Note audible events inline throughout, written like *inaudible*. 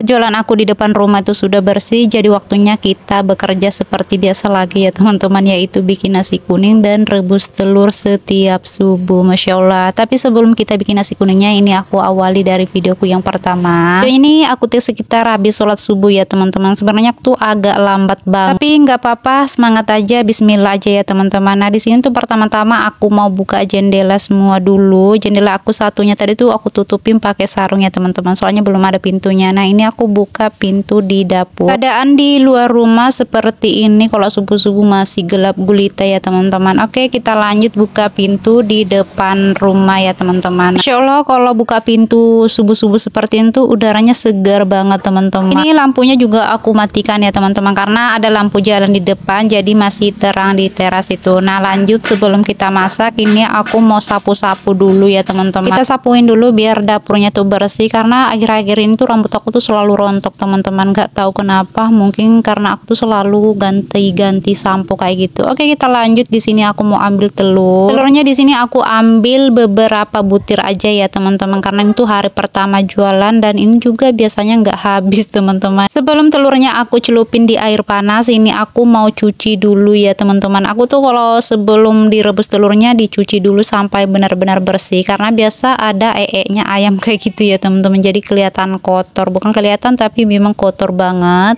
Jualan aku di depan rumah itu sudah bersih, jadi waktunya kita bekerja seperti biasa lagi ya teman-teman, yaitu bikin nasi kuning dan rebus telur setiap subuh, Masya Allah. Tapi sebelum kita bikin nasi kuningnya, ini aku awali dari videoku yang pertama. ini aku take sekitar habis sholat subuh ya teman-teman, sebenarnya tuh agak lambat banget. Tapi nggak apa-apa, semangat aja, bismillah aja ya teman-teman. Nah di sini tuh pertama-tama aku mau buka jendela semua dulu, jendela aku satunya tadi tuh aku tutupin pakai sarung ya teman-teman, soalnya belum ada pintunya. Nah ini aku buka pintu di dapur keadaan di luar rumah seperti ini kalau subuh-subuh masih gelap gulita ya teman-teman oke kita lanjut buka pintu di depan rumah ya teman-teman Insya Allah kalau buka pintu subuh-subuh seperti itu udaranya segar banget teman-teman ini lampunya juga aku matikan ya teman-teman karena ada lampu jalan di depan jadi masih terang di teras itu nah lanjut sebelum kita masak ini aku mau sapu-sapu dulu ya teman-teman kita sapuin dulu biar dapurnya tuh bersih karena akhir-akhir ini tuh rambut aku tuh selalu selalu rontok teman-teman gak tahu kenapa mungkin karena aku tuh selalu ganti-ganti sampo kayak gitu oke kita lanjut di sini aku mau ambil telur telurnya di sini aku ambil beberapa butir aja ya teman-teman karena itu hari pertama jualan dan ini juga biasanya nggak habis *laughs* teman-teman sebelum telurnya aku celupin di air panas ini aku mau cuci dulu ya teman-teman aku tuh kalau sebelum direbus telurnya dicuci dulu sampai benar-benar bersih karena biasa ada ee-nya ayam *laughs* kayak gitu ya teman-teman jadi kelihatan kotor bukan kelihatan kelihatan tapi memang kotor banget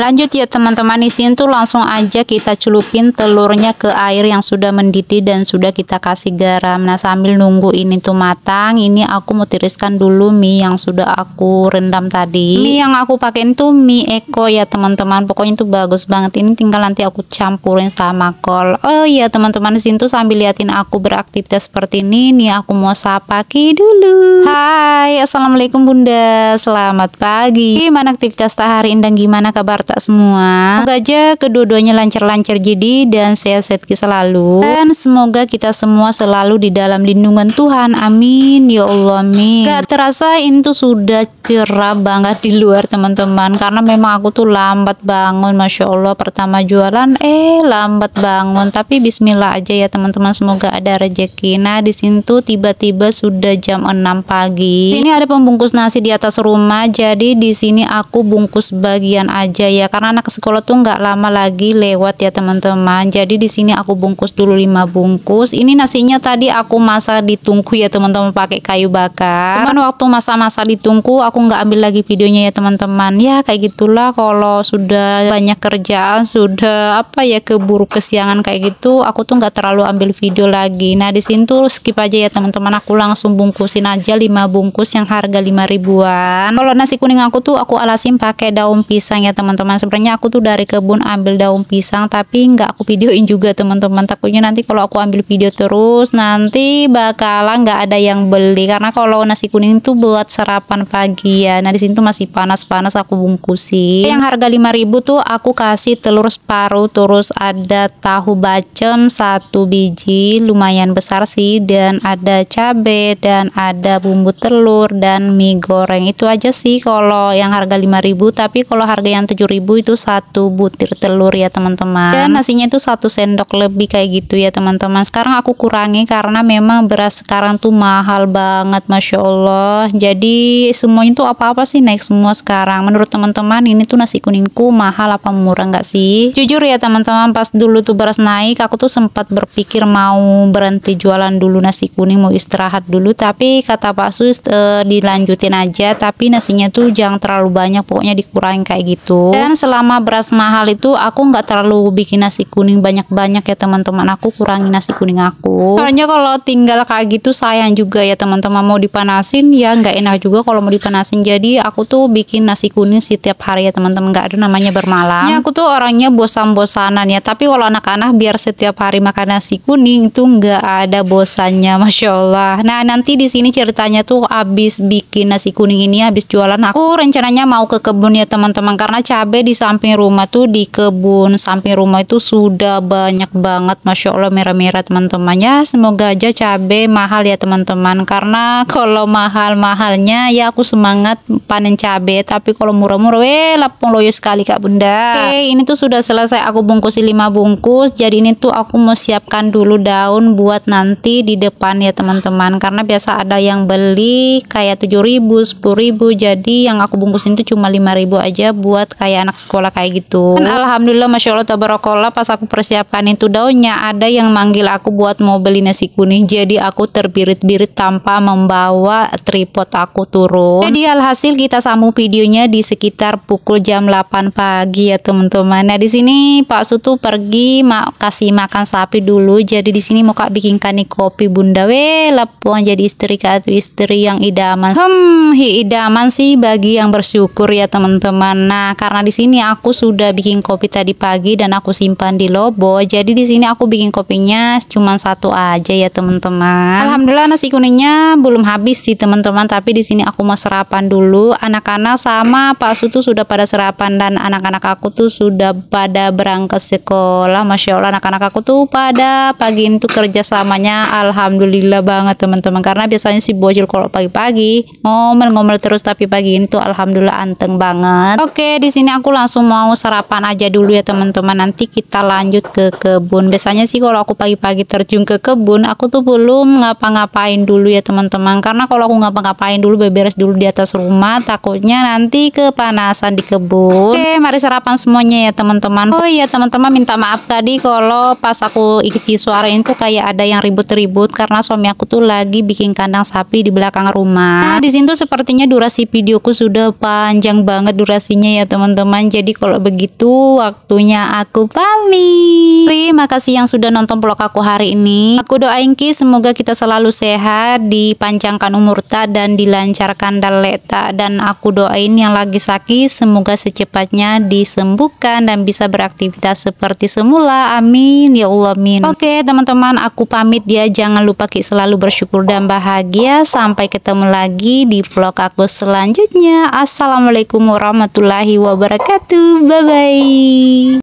Lanjut ya teman-teman, di sini tuh langsung aja kita celupin telurnya ke air yang sudah mendidih dan sudah kita kasih garam. Nah, sambil nunggu ini tuh matang, ini aku mau tiriskan dulu mie yang sudah aku rendam tadi. Mie yang aku pakai itu mie eko ya teman-teman. Pokoknya itu bagus banget. Ini tinggal nanti aku campurin sama kol. Oh iya teman-teman, di sini tuh sambil liatin aku beraktivitas seperti ini, nih aku mau sapa ki dulu. Hai, Assalamualaikum Bunda. Selamat pagi. Gimana aktivitas hari ini dan gimana kabar semesta semua. Semoga aja kedua-duanya lancar-lancar jadi dan sehat-sehat selalu. Dan semoga kita semua selalu di dalam lindungan Tuhan. Amin. Ya Allah, amin. Gak terasa ini tuh sudah cerah banget di luar teman-teman. Karena memang aku tuh lambat bangun. Masya Allah pertama jualan eh lambat bangun. Tapi bismillah aja ya teman-teman. Semoga ada rezeki. Nah di sini tuh tiba-tiba sudah jam 6 pagi. Ini ada pembungkus nasi di atas rumah. Jadi di sini aku bungkus bagian aja ya ya karena anak sekolah tuh nggak lama lagi lewat ya teman-teman jadi di sini aku bungkus dulu 5 bungkus ini nasinya tadi aku masak di tungku ya teman-teman pakai kayu bakar cuman waktu masa-masa di tungku aku nggak ambil lagi videonya ya teman-teman ya kayak gitulah kalau sudah banyak kerjaan sudah apa ya keburu kesiangan kayak gitu aku tuh nggak terlalu ambil video lagi nah di sini tuh skip aja ya teman-teman aku langsung bungkusin aja 5 bungkus yang harga 5 ribuan kalau nasi kuning aku tuh aku alasin pakai daun pisang ya teman-teman teman-teman sebenarnya aku tuh dari kebun ambil daun pisang tapi nggak aku videoin juga teman-teman takutnya nanti kalau aku ambil video terus nanti bakalan nggak ada yang beli karena kalau nasi kuning itu buat sarapan pagi ya nah di tuh masih panas-panas aku bungkusin yang harga 5000 tuh aku kasih telur separuh terus ada tahu bacem satu biji lumayan besar sih dan ada cabe dan ada bumbu telur dan mie goreng itu aja sih kalau yang harga 5000 tapi kalau harga yang 7000 itu satu butir telur ya teman-teman dan nasinya itu satu sendok lebih kayak gitu ya teman-teman sekarang aku kurangi karena memang beras sekarang tuh mahal banget Masya Allah jadi semuanya tuh apa-apa sih naik semua sekarang menurut teman-teman ini tuh nasi kuningku mahal apa murah nggak sih jujur ya teman-teman pas dulu tuh beras naik aku tuh sempat berpikir mau berhenti jualan dulu nasi kuning mau istirahat dulu tapi kata Pak Sus eh, dilanjutin aja tapi nasinya tuh jangan terlalu banyak pokoknya dikurangin kayak gitu kan selama beras mahal itu aku nggak terlalu bikin nasi kuning banyak-banyak ya teman-teman. Aku kurangi nasi kuning aku. Soalnya kalau tinggal kayak gitu sayang juga ya teman-teman mau dipanasin ya nggak enak juga kalau mau dipanasin. Jadi aku tuh bikin nasi kuning setiap hari ya teman-teman. Nggak ada namanya bermalam. Ya aku tuh orangnya bosan-bosanan ya. Tapi kalau anak-anak biar setiap hari makan nasi kuning itu nggak ada bosannya, masya Allah. Nah nanti di sini ceritanya tuh abis bikin nasi kuning ini, abis jualan aku rencananya mau ke kebun ya teman-teman karena cabai sampai di samping rumah tuh di kebun samping rumah itu sudah banyak banget masya allah merah-merah teman temannya semoga aja cabe mahal ya teman-teman karena kalau mahal mahalnya ya aku semangat panen cabe tapi kalau murah-murah weh lapung loyo sekali kak bunda oke ini tuh sudah selesai aku bungkus 5 bungkus jadi ini tuh aku mau siapkan dulu daun buat nanti di depan ya teman-teman karena biasa ada yang beli kayak 7000 10000 jadi yang aku bungkusin itu cuma 5000 aja buat kayak anak sekolah kayak gitu kan alhamdulillah masya allah tabarakallah pas aku persiapkan itu daunnya ada yang manggil aku buat mau beli nasi kuning jadi aku terbirit-birit tanpa membawa tripod aku turun jadi alhasil kita samu videonya di sekitar pukul jam 8 pagi ya teman-teman nah di sini Pak Sutu pergi mak kasih makan sapi dulu jadi di sini mau kak bikinkan nih kopi bunda we lepon jadi istri kak istri yang idaman hmm idaman sih bagi yang bersyukur ya teman-teman nah karena di sini aku sudah bikin kopi tadi pagi dan aku simpan di lobo. Jadi di sini aku bikin kopinya cuma satu aja ya teman-teman. Alhamdulillah nasi kuningnya belum habis sih teman-teman. Tapi di sini aku mau serapan dulu. Anak-anak sama Pak Su sudah pada serapan dan anak-anak aku tuh sudah pada berangkat sekolah. Masya Allah anak-anak aku tuh pada pagi itu kerjasamanya alhamdulillah banget teman-teman. Karena biasanya si bocil kalau pagi-pagi ngomel-ngomel terus tapi pagi ini tuh alhamdulillah anteng banget. Oke di sini aku aku langsung mau sarapan aja dulu ya teman-teman nanti kita lanjut ke kebun biasanya sih kalau aku pagi-pagi terjun ke kebun aku tuh belum ngapa-ngapain dulu ya teman-teman karena kalau aku ngapa-ngapain dulu beberes dulu di atas rumah takutnya nanti kepanasan di kebun oke mari sarapan semuanya ya teman-teman oh iya teman-teman minta maaf tadi kalau pas aku isi suara itu kayak ada yang ribut-ribut karena suami aku tuh lagi bikin kandang sapi di belakang rumah nah di tuh sepertinya durasi videoku sudah panjang banget durasinya ya teman-teman teman-teman jadi kalau begitu waktunya aku pamit terima kasih yang sudah nonton vlog aku hari ini aku doain ki semoga kita selalu sehat dipanjangkan umur tak dan dilancarkan dalek tak dan aku doain yang lagi sakit semoga secepatnya disembuhkan dan bisa beraktivitas seperti semula amin ya Allah amin oke teman-teman aku pamit ya jangan lupa ki selalu bersyukur dan bahagia sampai ketemu lagi di vlog aku selanjutnya assalamualaikum warahmatullahi wabarakatuh wabarakatuh. Bye bye.